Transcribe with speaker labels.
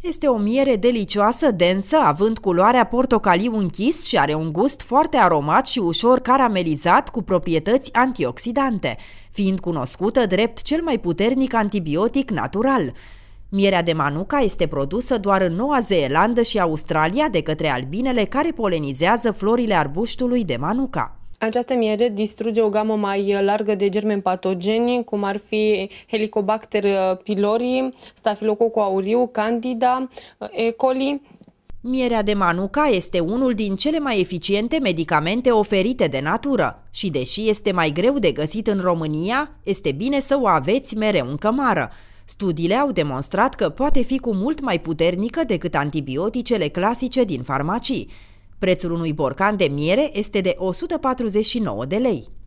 Speaker 1: Este o miere delicioasă, densă, având culoarea portocaliu închis și are un gust foarte aromat și ușor caramelizat cu proprietăți antioxidante, fiind cunoscută drept cel mai puternic antibiotic natural. Mierea de manuca este produsă doar în Noua Zeelandă și Australia de către albinele care polenizează florile arbuștului de manuca. Această miere distruge o gamă mai uh, largă de germeni patogeni,
Speaker 2: cum ar fi Helicobacter uh, pylori, Staphylococcus auriu, Candida,
Speaker 1: uh, E. coli. Mierea de manuca este unul din cele mai eficiente medicamente oferite de natură și deși este mai greu de găsit în România, este bine să o aveți mereu în cămară. Studiile au demonstrat că poate fi cu mult mai puternică decât antibioticele clasice din farmacii. Prețul unui borcan de miere este de 149 de lei.